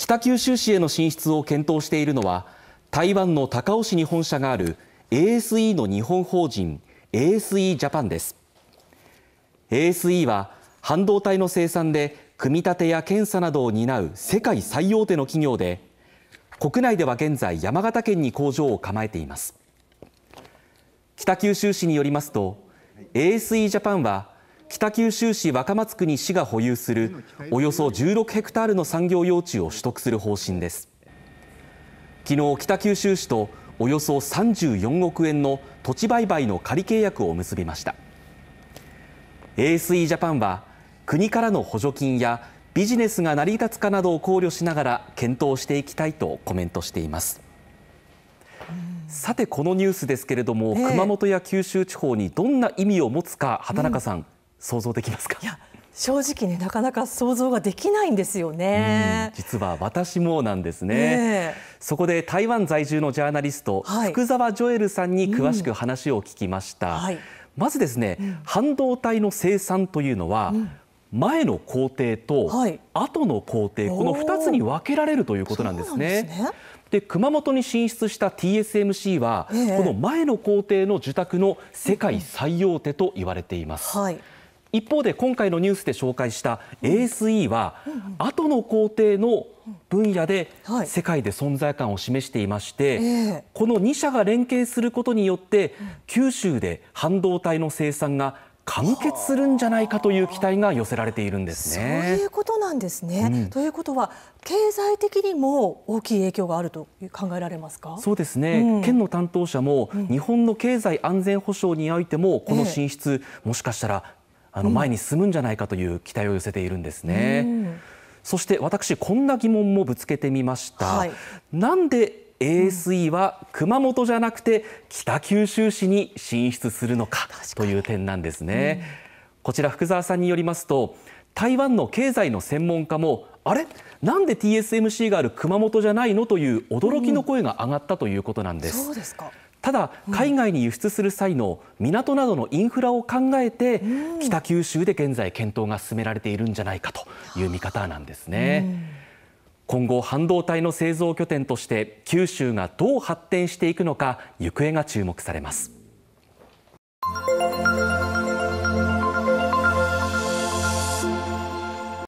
北九州市への進出を検討しているのは台湾の高雄市に本社がある ASE の日本法人 ASE ジャパンです ASE は半導体の生産で組み立てや検査などを担う世界最大手の企業で国内では現在山形県に工場を構えています北九州市によりますと ASE ジャパンは北九州市若松区に市が保有するおよそ16ヘクタールの産業用地を取得する方針です昨日北九州市とおよそ34億円の土地売買の仮契約を結びました ASE ジャパンは国からの補助金やビジネスが成り立つかなどを考慮しながら検討していきたいとコメントしていますさてこのニュースですけれども、熊本や九州地方にどんな意味を持つか畑中さん想像できますかいや正直ねなかなか想像ができないんですよね実は私もなんですね、えそこで台湾在住のジャーナリスト、はい、福沢ジョエルさんに詳しく話を聞きました、うんはい、まずですね、うん、半導体の生産というのは、うん前の工程と後の工程、はい、この2つに分けられるということなんですね。で、ね、熊本に進出した TSMC は、えー、この前の工程の受託の世界最大手と言われています。はい一方で今回のニュースで紹介した ASE は、後の工程の分野で世界で存在感を示していまして、この2社が連携することによって、九州で半導体の生産が完結するんじゃないかという期待が寄せられているんですね。そういうことなんですね。うん、ということは経済的にも大きい影響があると考えられますか。そうですね。うん、県の担当者も、日本の経済安全保障においてもこの進出、えもしかしたらあの前に進むんじゃないかという期待を寄せているんですね。うん、そして私、こんな疑問もぶつけてみました。はい、なんで ASE は熊本じゃなくて北九州市に進出するのかという点なんですね。うん、こちら福沢さんによりますと台湾の経済の専門家もあれなんで TSMC がある熊本じゃないのという驚きの声が上がったということなんです。うん、そうですかただ海外に輸出する際の港などのインフラを考えて北九州で現在検討が進められているんじゃないかという見方なんですね。今後半導体の製造拠点として九州がどう発展していくのか行方が注目されます。